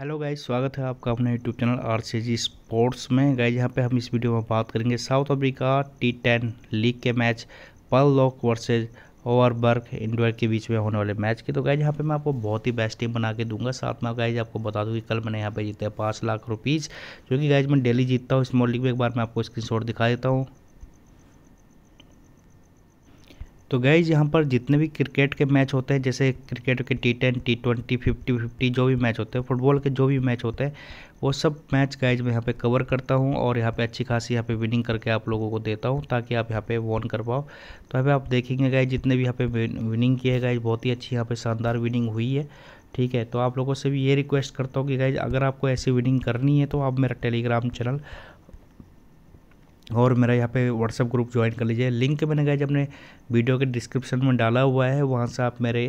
hello guys स्वागत है आपका अपने YouTube channel R C G sports में गाइज यहाँ पे हम इस वीडियो में बात करेंगे South Africa T ten league के मैच पल लॉक वर्सेज बर्क इंडोर के बीच में होने वाले मैच के तो गाइज यहाँ पे मैं आपको बहुत ही बेस्ट टीम बना के दूंगा साथ में गाइज आपको बता दूँगी कल मैंने यहाँ पर जीते पाँच लाख रुपीज़ जो कि गाइज मैं डेली जीतता हूँ स्मॉल लीग में एक बार मैं आपको स्क्रीन दिखा देता हूँ तो गाइज यहाँ पर जितने भी क्रिकेट के मैच होते हैं जैसे क्रिकेट के T ten T twenty fifty fifty जो भी मैच होते हैं फुटबॉल के जो भी मैच होते हैं वो सब मैच गाइज मैं यहाँ पे कवर करता हूँ और यहाँ पे अच्छी खासी यहाँ पे विनिंग करके आप लोगों को देता हूँ ताकि आप यहाँ पे वॉन कर पाओ तो यहाँ पे आप देखेंगे गाइज जितने भी यहाँ पे विनिंग किए है गाइज बहुत ही अच्छी यहाँ पे शानदार विनिंग हुई है ठीक है तो आप लोगों से भी ये रिक्वेस्ट करता हूँ कि गाइज अगर आपको ऐसी विनिंग करनी है तो आप मेरा टेलीग्राम चैनल और मेरा यहाँ पे व्हाट्सअप ग्रुप ज्वाइन कर लीजिए लिंक मैंने जब ने वीडियो के डिस्क्रिप्शन में डाला हुआ है वहाँ से आप मेरे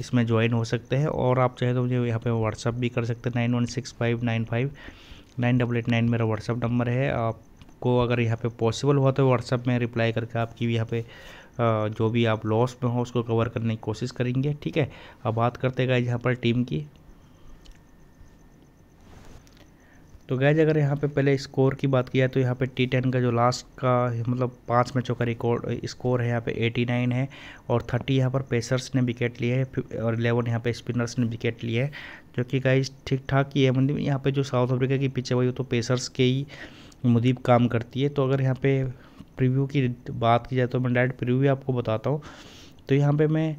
इसमें ज्वाइन हो सकते हैं और आप चाहे तो मुझे यहाँ पे व्हाट्सअप भी कर सकते हैं nine one six five nine five nine double eight nine मेरा व्हाट्सअप नंबर है आपको अगर यहाँ पर पॉसिबल हुआ तो व्हाट्सअप में रिप्लाई करके आपकी यहाँ पर जो भी आप लॉस में हो उसको कवर करने की कोशिश करेंगे ठीक है अब बात करते गए यहाँ पर टीम की तो गैज अगर यहाँ पे पहले स्कोर की बात किया तो यहाँ पे टी टेन का जो लास्ट का मतलब पाँच मैचों का रिकॉर्ड स्कोर है यहाँ पे 89 है और 30 यहाँ पर पेसर्स ने विकेट लिए है और 11 यहाँ पे स्पिनर्स ने विकेट लिए है जो कि गाइज ठीक ठाक ही है मतलब यहाँ पे जो साउथ अफ्रीका की पिच है वही तो पेसर्स के ही मुदीब काम करती है तो अगर यहाँ पर प्रिव्यू की बात की जाए तो मैं डायरेक्ट प्रिव्यू आपको बताता हूँ तो यहाँ पर मैं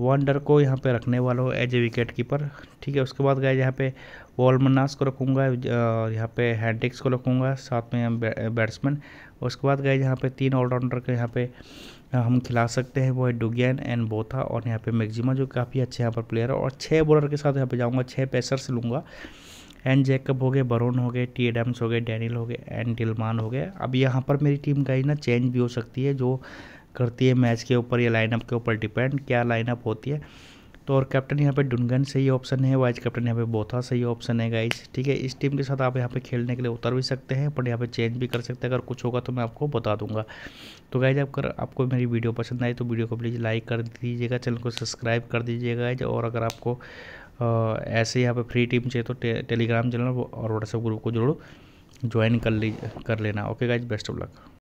वनडर को यहाँ पे रखने वाला हूँ एज ए विकेट कीपर ठीक है उसके बाद गए यहाँ पे वॉलमनास को रखूँगा और यहाँ पे हैंडिक्स को रखूँगा साथ में बैट्समैन उसके बाद गए यहाँ पे तीन ऑलराउंडर के यहाँ पे हम खिला सकते हैं वो है डुगैन एंड बोथा और यहाँ पे मैगजिमा जो काफ़ी अच्छे यहाँ पर प्लेयर है और छः बॉलर के साथ यहाँ पर जाऊँगा छः पेसर्स लूँगा एंड जैकब हो गए बरोन हो गए टी एडम्स हो गए डैनियल हो गए एंड डिलमान हो गए अब यहाँ पर मेरी टीम का ही ना चेंज भी हो सकती है जो करती है मैच के ऊपर या लाइनअप के ऊपर डिपेंड क्या लाइनअप होती है तो और कैप्टन यहाँ पे डुनगन सही ऑप्शन है वाइस कैप्टन यहाँ पे बोथा सही ऑप्शन है गाइज ठीक है इस टीम के साथ आप यहाँ पे खेलने के लिए उतर भी सकते हैं पर यहाँ पे चेंज भी कर सकते हैं अगर कुछ होगा तो मैं आपको बता दूंगा तो गाइज अगर आपको मेरी वीडियो पसंद आई तो वीडियो को प्लीज़ लाइक कर दीजिएगा चैनल को सब्सक्राइब कर दीजिएगा गाइज और अगर आपको ऐसे यहाँ पर फ्री टीम चाहिए तो टेलीग्राम चैनल और व्हाट्सएप ग्रुप को जरूर ज्वाइन कर ली कर लेना okay guys best of luck